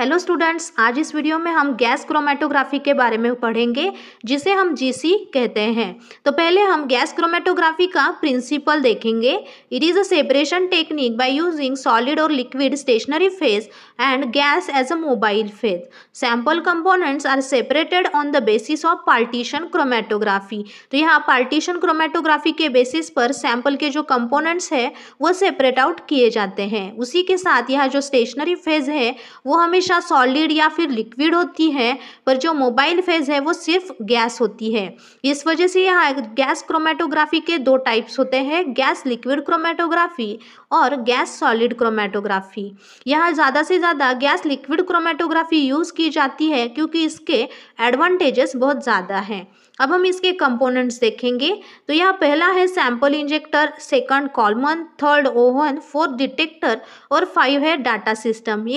hello students आज इस video में हम गैस क्रोमेटोग्राफी के बारे में पढ़ेंगे जिसे हम जीसी कहते हैं तो पहले हम गैस क्रोमेटोग्राफी का प्रिंसिपल देखेंगे it is a separation technique by using solid और liquid stationary phase and gas as a mobile phase sample components are separated on the basis of partition chromatography तो यहाँ पार्टीशन क्रोमेटोग्राफी के basis पर sample के जो components है वो separate out किए जाते हैं उसी के साथ यह जो स्टेशनरी फेज है वो हमेशा हमेशा सॉलिड या फिर लिक्विड होती है पर जो मोबाइल फेज है वो सिर्फ गैस होती है इस वजह से यहाँ गैस क्रोमेटोग्राफी के दो टाइप्स होते हैं गैस लिक्विड क्रोमेटोग्राफी और गैस सॉलिड क्रोमेटोग्राफी यहाँ ज़्यादा से ज़्यादा गैस लिक्विड क्रोमेटोग्राफी यूज़ की जाती है क्योंकि इसके एडवांटेजेस बहुत ज़्यादा हैं अब हम इसके कंपोनेंट्स देखेंगे तो यह पहला है sample injector second column third oven fourth detector और फाइव है डाटा सिस्टम